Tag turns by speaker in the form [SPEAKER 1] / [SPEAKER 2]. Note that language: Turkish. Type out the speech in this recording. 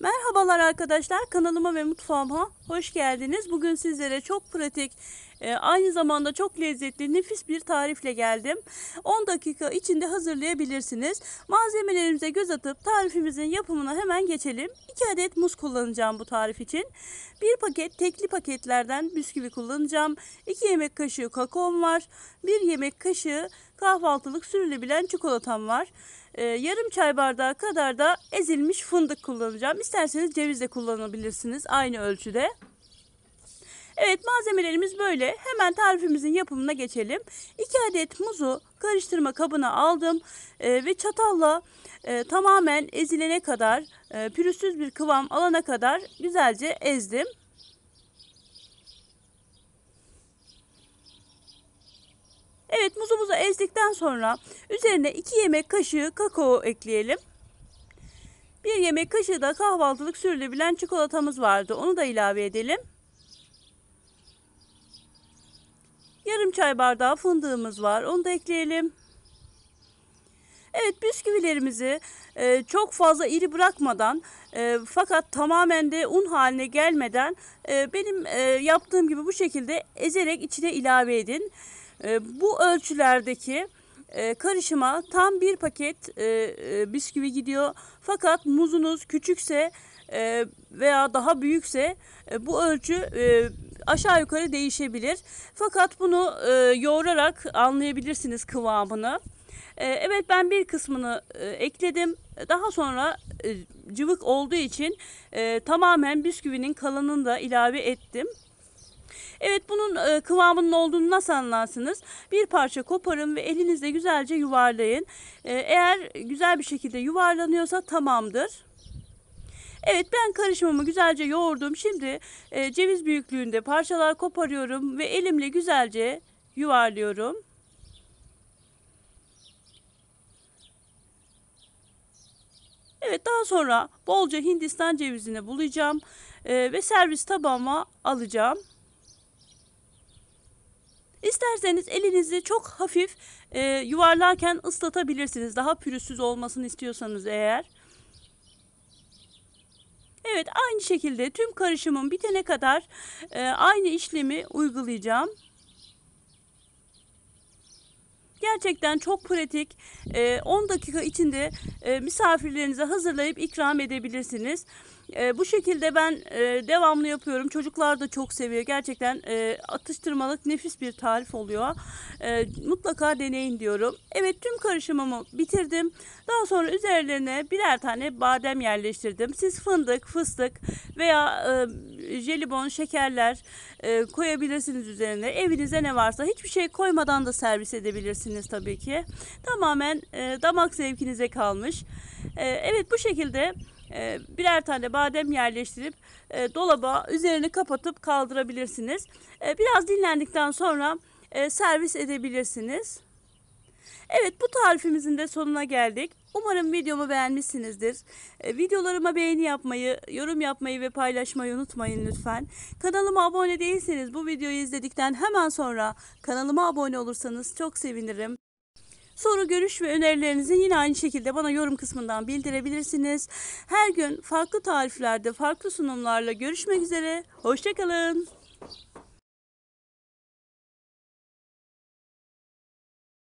[SPEAKER 1] Merhabalar arkadaşlar kanalıma ve mutfağıma hoş geldiniz. Bugün sizlere çok pratik ee, aynı zamanda çok lezzetli, nefis bir tarifle geldim. 10 dakika içinde hazırlayabilirsiniz. Malzemelerimize göz atıp tarifimizin yapımına hemen geçelim. 2 adet muz kullanacağım bu tarif için. 1 paket tekli paketlerden bisküvi kullanacağım. 2 yemek kaşığı kakaom var. 1 yemek kaşığı kahvaltılık sürülebilen çikolatam var. Ee, yarım çay bardağı kadar da ezilmiş fındık kullanacağım. İsterseniz ceviz de kullanabilirsiniz aynı ölçüde. Evet malzemelerimiz böyle. Hemen tarifimizin yapımına geçelim. 2 adet muzu karıştırma kabına aldım e, ve çatalla e, tamamen ezilene kadar e, pürüzsüz bir kıvam alana kadar güzelce ezdim. Evet muzumuzu ezdikten sonra üzerine 2 yemek kaşığı kakao ekleyelim. 1 yemek kaşığı da kahvaltılık sürülebilen çikolatamız vardı. Onu da ilave edelim. Yarım çay bardağı fındığımız var. Onu da ekleyelim. Evet bisküvilerimizi e, çok fazla iri bırakmadan e, fakat tamamen de un haline gelmeden e, benim e, yaptığım gibi bu şekilde ezerek içine ilave edin. E, bu ölçülerdeki e, karışıma tam bir paket e, e, bisküvi gidiyor. Fakat muzunuz küçükse e, veya daha büyükse e, bu ölçü e, aşağı yukarı değişebilir. Fakat bunu e, yoğurarak anlayabilirsiniz kıvamını. E, evet ben bir kısmını e, ekledim. Daha sonra e, cıvık olduğu için e, tamamen bisküvinin kalanını da ilave ettim. Evet bunun e, kıvamının olduğunu nasıl anlarsınız? Bir parça koparın ve elinizle güzelce yuvarlayın. E, eğer güzel bir şekilde yuvarlanıyorsa tamamdır. Evet ben karışımımı güzelce yoğurdum. Şimdi e, ceviz büyüklüğünde parçalar koparıyorum ve elimle güzelce yuvarlıyorum. Evet daha sonra bolca Hindistan cevizini bulacağım e, ve servis tabağıma alacağım. İsterseniz elinizi çok hafif e, yuvarlarken ıslatabilirsiniz. Daha pürüzsüz olmasını istiyorsanız eğer. Evet aynı şekilde tüm karışımım bitene kadar e, aynı işlemi uygulayacağım. Gerçekten çok pratik. 10 ee, dakika içinde e, misafirlerinize hazırlayıp ikram edebilirsiniz. E, bu şekilde ben e, devamlı yapıyorum. Çocuklar da çok seviyor. Gerçekten e, atıştırmalık nefis bir tarif oluyor. E, mutlaka deneyin diyorum. Evet tüm karışımımı bitirdim. Daha sonra üzerlerine birer tane badem yerleştirdim. Siz fındık, fıstık veya e, e, jelibon, şekerler e, koyabilirsiniz üzerine. Evinize ne varsa hiçbir şey koymadan da servis edebilirsiniz tabii ki. Tamamen e, damak zevkinize kalmış. E, evet bu şekilde e, birer tane badem yerleştirip e, dolaba üzerini kapatıp kaldırabilirsiniz. E, biraz dinlendikten sonra e, servis edebilirsiniz. Evet bu tarifimizin de sonuna geldik. Umarım videomu beğenmişsinizdir. Ee, videolarıma beğeni yapmayı, yorum yapmayı ve paylaşmayı unutmayın lütfen. Kanalıma abone değilseniz bu videoyu izledikten hemen sonra kanalıma abone olursanız çok sevinirim. Soru, görüş ve önerilerinizi yine aynı şekilde bana yorum kısmından bildirebilirsiniz. Her gün farklı tariflerde, farklı sunumlarla görüşmek üzere. Hoşçakalın.